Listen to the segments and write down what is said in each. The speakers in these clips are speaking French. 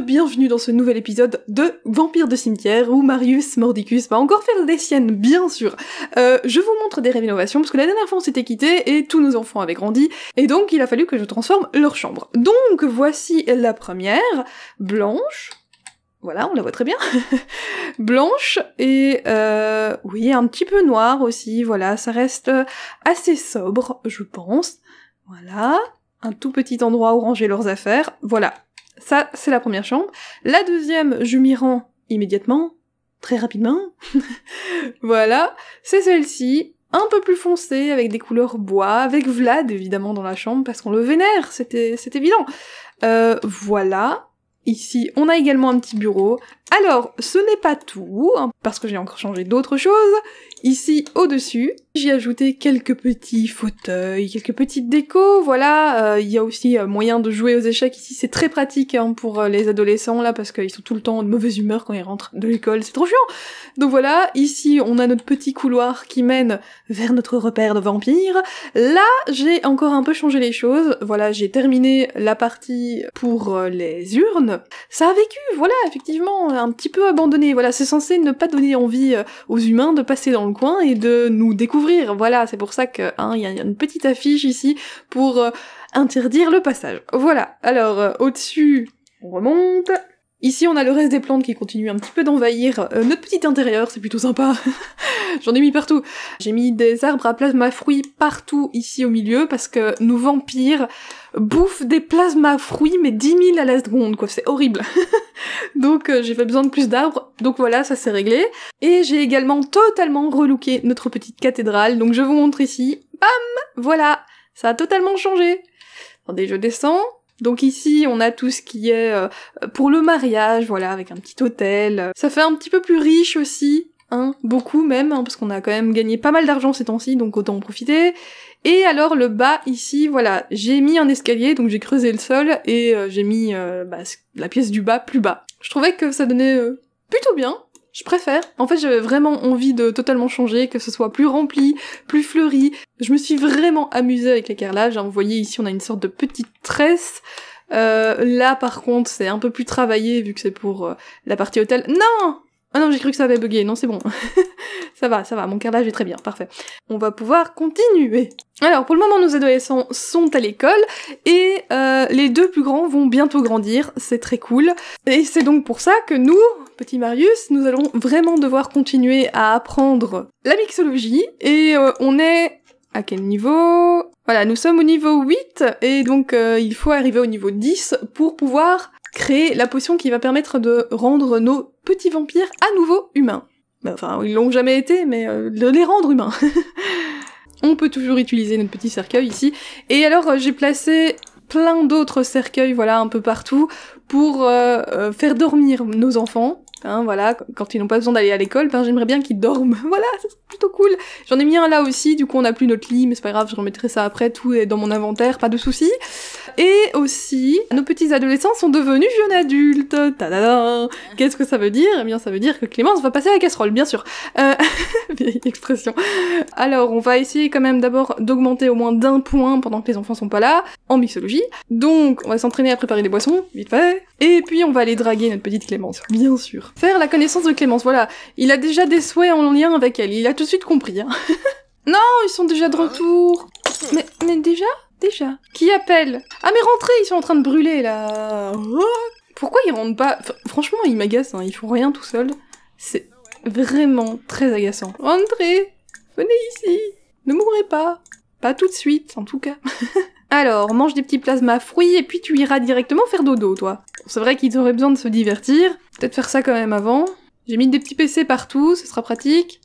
bienvenue dans ce nouvel épisode de Vampire de cimetière où Marius Mordicus va encore faire des siennes, bien sûr. Euh, je vous montre des rénovations parce que la dernière fois on s'était quitté et tous nos enfants avaient grandi et donc il a fallu que je transforme leur chambre. Donc voici la première, blanche. Voilà, on la voit très bien. blanche et euh, oui, un petit peu noire aussi, voilà, ça reste assez sobre, je pense. Voilà, un tout petit endroit où ranger leurs affaires. Voilà, ça, c'est la première chambre. La deuxième, je m'y rends immédiatement, très rapidement. voilà, c'est celle-ci, un peu plus foncée, avec des couleurs bois, avec Vlad évidemment dans la chambre, parce qu'on le vénère, c'est évident. Euh, voilà, Ici, on a également un petit bureau. Alors, ce n'est pas tout, hein, parce que j'ai encore changé d'autres choses. Ici, au-dessus, j'ai ajouté quelques petits fauteuils, quelques petites décos, voilà. Euh, il y a aussi euh, moyen de jouer aux échecs ici, c'est très pratique hein, pour euh, les adolescents, là, parce qu'ils sont tout le temps de mauvaise humeur quand ils rentrent de l'école, c'est trop chiant Donc voilà, ici, on a notre petit couloir qui mène vers notre repère de vampire. Là, j'ai encore un peu changé les choses. Voilà, j'ai terminé la partie pour les urnes, ça a vécu, voilà, effectivement, un petit peu abandonné. Voilà, c'est censé ne pas donner envie euh, aux humains de passer dans le coin et de nous découvrir. Voilà, c'est pour ça que hein, y, a une petite affiche ici pour euh, interdire le passage. Voilà. Alors euh, au-dessus, on remonte. Ici, on a le reste des plantes qui continuent un petit peu d'envahir euh, notre petit intérieur, c'est plutôt sympa. J'en ai mis partout. J'ai mis des arbres à plasma fruits partout ici au milieu parce que nous vampires bouffent des plasma fruits mais 10 000 à la seconde quoi, c'est horrible. donc euh, j'ai fait besoin de plus d'arbres, donc voilà ça s'est réglé. Et j'ai également totalement relooké notre petite cathédrale, donc je vous montre ici, bam, voilà, ça a totalement changé. Attendez, je descends, donc ici, on a tout ce qui est euh, pour le mariage, voilà, avec un petit hôtel. Ça fait un petit peu plus riche aussi, hein, beaucoup même, hein, parce qu'on a quand même gagné pas mal d'argent ces temps-ci, donc autant en profiter. Et alors le bas ici, voilà, j'ai mis un escalier, donc j'ai creusé le sol et euh, j'ai mis euh, bah, la pièce du bas plus bas. Je trouvais que ça donnait plutôt bien, je préfère. En fait, j'avais vraiment envie de totalement changer, que ce soit plus rempli, plus fleuri. Je me suis vraiment amusée avec les carrelages. Hein, vous voyez ici, on a une sorte de petite tresse. Euh, là, par contre, c'est un peu plus travaillé vu que c'est pour euh, la partie hôtel. Non ah non, j'ai cru que ça avait bugué. Non, c'est bon. ça va, ça va. Mon carnage est très bien. Parfait. On va pouvoir continuer. Alors, pour le moment, nos adolescents sont à l'école et euh, les deux plus grands vont bientôt grandir. C'est très cool. Et c'est donc pour ça que nous, petit Marius, nous allons vraiment devoir continuer à apprendre la mixologie et euh, on est à quel niveau Voilà, nous sommes au niveau 8 et donc euh, il faut arriver au niveau 10 pour pouvoir créer la potion qui va permettre de rendre nos petits vampires à nouveau humains. Bah, enfin, ils l'ont jamais été, mais euh, de les rendre humains. On peut toujours utiliser notre petit cercueil ici. Et alors, euh, j'ai placé plein d'autres cercueils, voilà, un peu partout, pour euh, faire dormir nos enfants. Hein, voilà, quand ils n'ont pas besoin d'aller à l'école, ben j'aimerais bien qu'ils dorment. voilà, c'est plutôt cool. J'en ai mis un là aussi, du coup on n'a plus notre lit, mais c'est pas grave, je remettrai ça après, tout est dans mon inventaire, pas de souci. Et aussi, nos petits adolescents sont devenus jeunes adultes. Qu'est-ce que ça veut dire Eh bien, ça veut dire que Clémence va passer à la casserole, bien sûr. Euh... vieille expression. Alors, on va essayer quand même d'abord d'augmenter au moins d'un point pendant que les enfants sont pas là, en mixologie. Donc, on va s'entraîner à préparer des boissons, vite fait. Et puis, on va aller draguer notre petite Clémence, bien sûr. Faire la connaissance de Clémence, voilà. Il a déjà des souhaits en lien avec elle, il a tout de suite compris. Hein. non, ils sont déjà de retour. Ah. Mais, mais déjà Déjà. Qui appelle Ah mais rentrez, ils sont en train de brûler là. Pourquoi ils rentrent pas Franchement, ils m'agacent, hein, ils font rien tout seuls. C'est vraiment très agaçant. Rentrez Venez ici Ne mourrez pas Pas tout de suite, en tout cas. Alors, mange des petits plasmas fruits et puis tu iras directement faire dodo, toi. C'est vrai qu'ils auraient besoin de se divertir. Peut-être faire ça quand même avant. J'ai mis des petits PC partout, ce sera pratique.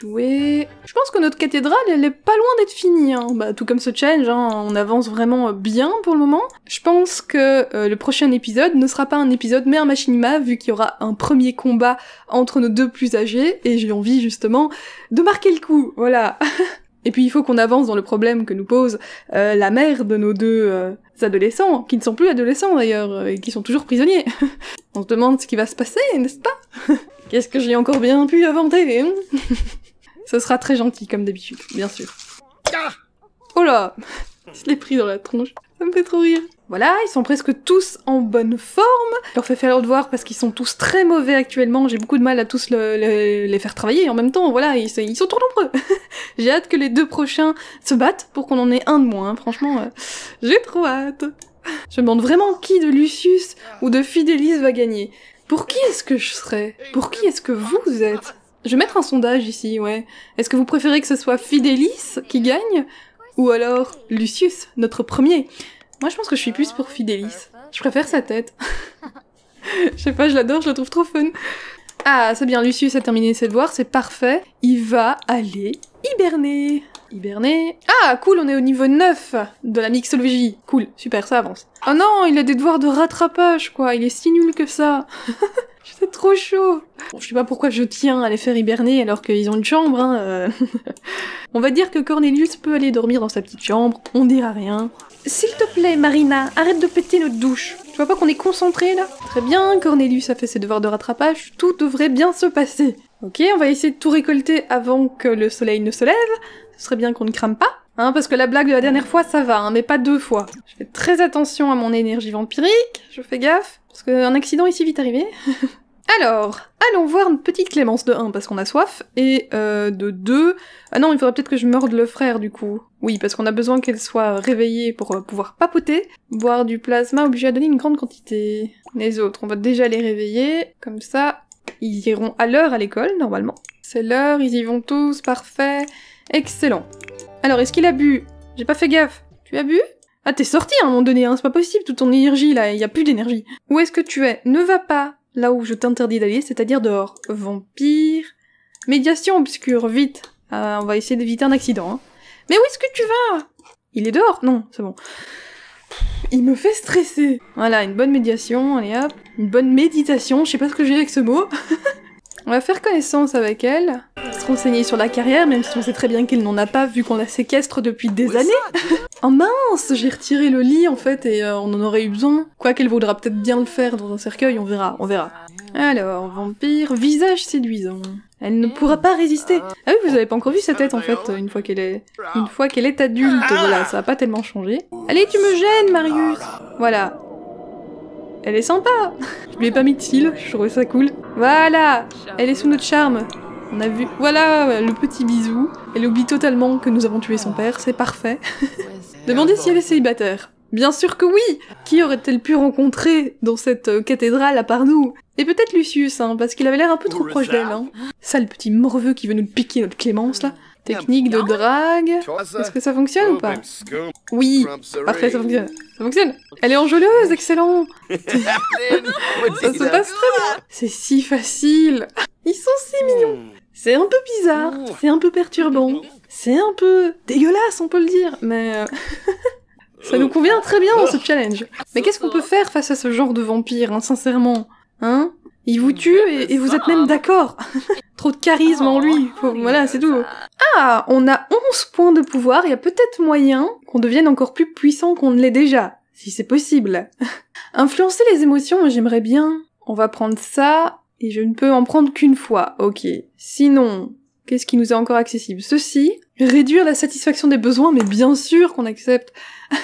Jouer... Je pense que notre cathédrale, elle est pas loin d'être finie. Hein. Bah, tout comme ce challenge, hein. on avance vraiment euh, bien pour le moment. Je pense que euh, le prochain épisode ne sera pas un épisode mais un machinima, vu qu'il y aura un premier combat entre nos deux plus âgés, et j'ai envie justement de marquer le coup, voilà Et puis il faut qu'on avance dans le problème que nous pose euh, la mère de nos deux adolescents, qui ne sont plus adolescents d'ailleurs, et qui sont toujours prisonniers. on se demande ce qui va se passer, n'est-ce pas Qu'est-ce que j'ai encore bien pu inventer hein Ce sera très gentil comme d'habitude, bien sûr. Ah oh là Je l'ai pris dans la tronche. Ça me fait trop rire. Voilà, ils sont presque tous en bonne forme. Je leur fais faire leur devoir parce qu'ils sont tous très mauvais actuellement. J'ai beaucoup de mal à tous les faire travailler en même temps. Voilà, ils, sont trop nombreux. J'ai hâte que les deux prochains se battent pour qu'on en ait un de moins. Hein. Franchement, euh, j'ai trop hâte. Je me demande vraiment qui de Lucius ou de Fidélis va gagner. Pour qui est-ce que je serais Pour qui est-ce que vous êtes Je vais mettre un sondage ici, ouais. Est-ce que vous préférez que ce soit Fidélis qui gagne Ou alors Lucius, notre premier Moi je pense que je suis plus pour Fidélis. Je préfère sa tête. je sais pas, je l'adore, je le trouve trop fun. Ah, c'est bien, Lucius a terminé ses devoirs, c'est parfait. Il va aller hiberner hiberner. Ah, cool, on est au niveau 9 de la mixologie. Cool, super, ça avance. Oh non, il a des devoirs de rattrapage, quoi. Il est si nul que ça. C'est trop chaud. Bon, je sais pas pourquoi je tiens à les faire hiberner alors qu'ils ont une chambre. Hein, euh. on va dire que Cornelius peut aller dormir dans sa petite chambre. On dira rien. S'il te plaît, Marina, arrête de péter notre douche. Tu vois pas qu'on est concentré là Très bien, Cornelius a fait ses devoirs de rattrapage. Tout devrait bien se passer. Ok, on va essayer de tout récolter avant que le soleil ne se lève ce serait bien qu'on ne crame pas. Hein, parce que la blague de la dernière fois, ça va, hein, mais pas deux fois. Je fais très attention à mon énergie vampirique, je fais gaffe, parce qu'un accident est si vite arrivé. Alors, allons voir une petite Clémence de 1 parce qu'on a soif, et euh, de 2... Ah non, il faudrait peut-être que je morde le frère du coup. Oui, parce qu'on a besoin qu'elle soit réveillée pour euh, pouvoir papoter. Boire du plasma obligé à donner une grande quantité. Les autres, on va déjà les réveiller, comme ça, ils iront à l'heure à l'école, normalement. C'est l'heure, ils y vont tous, parfait. Excellent. Alors, est-ce qu'il a bu J'ai pas fait gaffe. Tu as bu Ah, t'es sorti à un moment donné, hein. c'est pas possible, toute ton énergie là, il y a plus d'énergie. Où est-ce que tu es Ne va pas là où je t'interdis d'aller, c'est-à-dire dehors. Vampire. Médiation obscure, vite. Ah, on va essayer d'éviter un accident. Hein. Mais où est-ce que tu vas Il est dehors Non, c'est bon. Il me fait stresser. Voilà, une bonne médiation, allez hop. Une bonne méditation, je sais pas ce que j'ai avec ce mot. on va faire connaissance avec elle renseigner sur la carrière, même si on sait très bien qu'elle n'en a pas, vu qu'on la séquestre depuis des années. oh mince, j'ai retiré le lit en fait et euh, on en aurait eu besoin. Quoi qu'elle voudra peut-être bien le faire dans un cercueil, on verra, on verra. Alors, vampire, visage séduisant. Elle ne pourra pas résister. Ah oui, vous avez pas encore vu sa tête en fait, une fois qu'elle est, une fois qu'elle est adulte. Ah. Voilà, ça a pas tellement changé. Allez, tu me gênes, Marius. Voilà. Elle est sympa. Je lui ai pas mis de cils, je trouvais ça cool. Voilà. Elle est sous notre charme. On a vu, voilà, euh, le petit bisou. Elle oublie totalement que nous avons tué son ah. père, c'est parfait. Demandez si elle est célibataire. Bien sûr que oui Qui aurait-elle pu rencontrer dans cette euh, cathédrale à part nous Et peut-être Lucius, hein, parce qu'il avait l'air un peu trop proche d'elle. Hein. Ça, le petit morveux qui veut nous piquer notre Clémence, là. Ah, Technique de drague. Est-ce que ça fonctionne ou oh, pas Oui, parfait, ça fonctionne. Ça fonctionne. Elle est enjôleuse, excellent. ça C'est si facile. Ils sont si mignons. Hmm. C'est un peu bizarre, hmm. c'est un peu perturbant, c'est un peu dégueulasse, on peut le dire, mais euh, ça nous convient très bien dans ce challenge. Mais qu'est-ce qu'on peut faire face à ce genre de vampire, hein, sincèrement Hein Il vous tue et, vous êtes même d'accord. Trop de charisme en lui, oh, voilà, c'est tout. Ah, on a 11 points de pouvoir, il y a peut-être moyen qu'on devienne encore plus puissant qu'on ne l'est déjà, si c'est possible. Influencer les émotions, j'aimerais bien. On va prendre ça, et je ne peux en prendre qu'une fois, ok. Sinon, qu'est-ce qui nous est encore accessible Ceci, réduire la satisfaction des besoins, mais bien sûr qu'on accepte.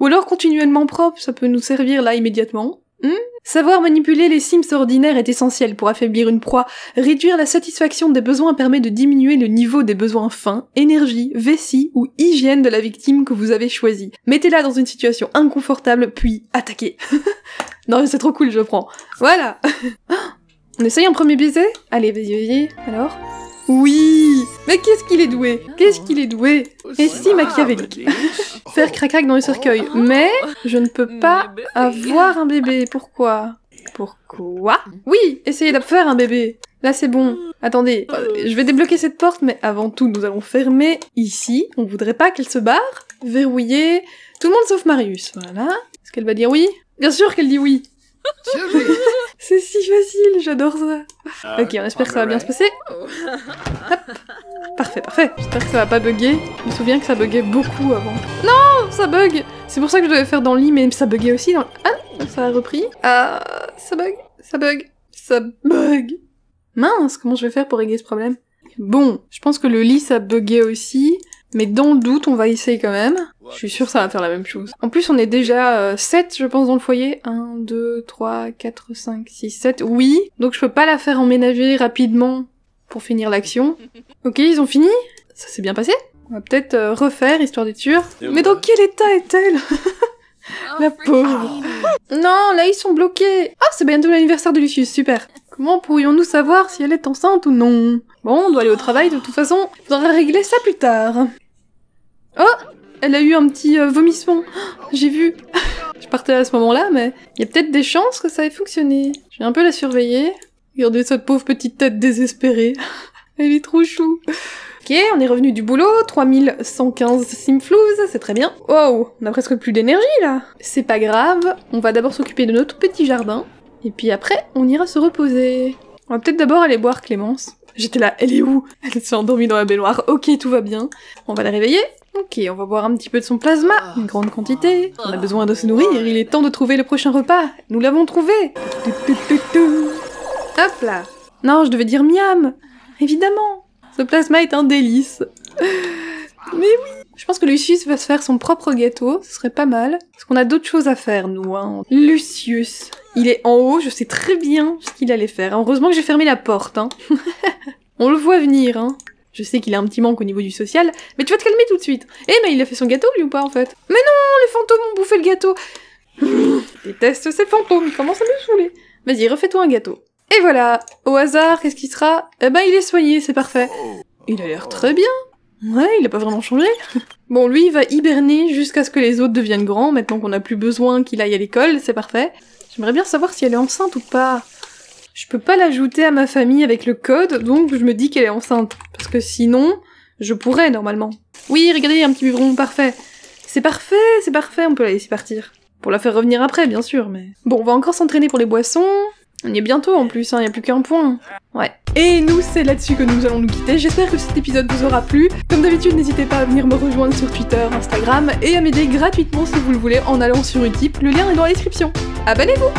Ou alors continuellement propre, ça peut nous servir là immédiatement. Hmm Savoir manipuler les sims ordinaires est essentiel pour affaiblir une proie. Réduire la satisfaction des besoins permet de diminuer le niveau des besoins fins, énergie, vessie ou hygiène de la victime que vous avez choisie. Mettez-la dans une situation inconfortable, puis attaquez. non, c'est trop cool, je prends. Voilà On essaye un premier baiser Allez, vas-y. alors. Oui Mais qu'est-ce qu'il est doué Qu'est-ce qu'il est doué oh, Et si machiavélique Faire crac-crac dans le cercueil. Oh. Mais je ne peux pas avoir un bébé. Pourquoi Pourquoi Oui Essayez de faire un bébé Là, c'est bon. Attendez, euh. je vais débloquer cette porte, mais avant tout, nous allons fermer ici. On voudrait pas qu'elle se barre. Verrouiller. Tout le monde sauf Marius. Voilà. Est-ce qu'elle va dire oui Bien sûr qu'elle dit oui c'est si facile, j'adore ça. Ah, ok, on espère que ça va bien se passer. Parfait, parfait. J'espère que ça va pas bugger. Je me souviens que ça buguait beaucoup avant. Non, ça bug C'est pour ça que je devais faire dans le lit, mais ça buguait aussi dans... Ah, ça a repris. Ah, ça bug, ça bug, ça bug. Mince, comment je vais faire pour régler ce problème Bon, je pense que le lit, ça buguait aussi. Mais dans le doute, on va essayer quand même. Je suis sûre que ça va faire la même chose. En plus, on est déjà 7, euh, je pense, dans le foyer. 1, 2, 3, 4, 5, 6, 7. Oui. Donc je peux pas la faire emménager rapidement pour finir l'action. Ok, ils ont fini Ça s'est bien passé On va peut-être euh, refaire, histoire d'être sûr. Mais dans quel état est-elle oh, La pauvre. Non, là ils sont bloqués. Ah, c'est bientôt l'anniversaire de Lucius, super. Comment pourrions-nous savoir si elle est enceinte ou non Bon, on doit aller au travail de toute façon. On va régler ça plus tard. Oh elle a eu un petit euh, vomissement. J'ai vu. je partais à ce moment-là, mais il y a peut-être des chances que ça ait fonctionné. Je vais un peu la surveiller. Regardez cette pauvre petite tête désespérée. Elle est trop chou. Ok, on est revenu du boulot, 3115 simflouz, c'est très bien. Wow, on a presque plus d'énergie là C'est pas grave, on va d'abord s'occuper de notre petit jardin, et puis après, on ira se reposer. On va peut-être d'abord aller boire Clémence. J'étais là, elle est où Elle s'est endormie dans la baignoire, ok, tout va bien. On va la réveiller, Ok, on va boire un petit peu de son plasma, une ah. grande quantité. On a besoin de se nourrir, il est temps de trouver le prochain repas. Nous l'avons trouvé Hop là Non, je devais dire miam Évidemment Ce plasma est un délice Mais oui Je pense que Lucius va se faire son propre gâteau, ce serait pas mal. Parce qu'on a d'autres choses à faire, nous. Hein. Lucius Il est en haut, je sais très bien ce qu'il allait faire. Heureusement que j'ai fermé la porte. Hein. on le voit venir, hein. Je sais qu'il a un petit manque au niveau du social, mais tu vas te calmer tout de suite. Eh mais il a fait son gâteau lui ou pas en fait Mais non, les fantômes ont bouffé le gâteau. Je déteste ces fantômes, ils commencent à me saouler. Vas-y, refais-toi un gâteau. Et voilà, au hasard, qu'est-ce qu'il sera Eh ben il est soigné, c'est parfait. Il a l'air très bien. Ouais, il a pas vraiment changé. Bon, lui, il va hiberner jusqu'à ce que les autres deviennent grands, maintenant qu'on a plus besoin qu'il aille à l'école, c'est parfait. J'aimerais bien savoir si elle est enceinte ou pas je peux pas l'ajouter à ma famille avec le code, donc je me dis qu'elle est enceinte. Parce que sinon, je pourrais normalement. Oui, regardez, un petit buvron, parfait. C'est parfait, c'est parfait, on peut la laisser partir. Pour la faire revenir après, bien sûr, mais... Bon, on va encore s'entraîner pour les boissons. On y est bientôt en plus, il hein, n'y a plus qu'un point. Ouais. Et nous, c'est là-dessus que nous allons nous quitter. J'espère que cet épisode vous aura plu. Comme d'habitude, n'hésitez pas à venir me rejoindre sur Twitter, Instagram et à m'aider gratuitement si vous le voulez en allant sur Utip. Le lien est dans la description. Abonnez-vous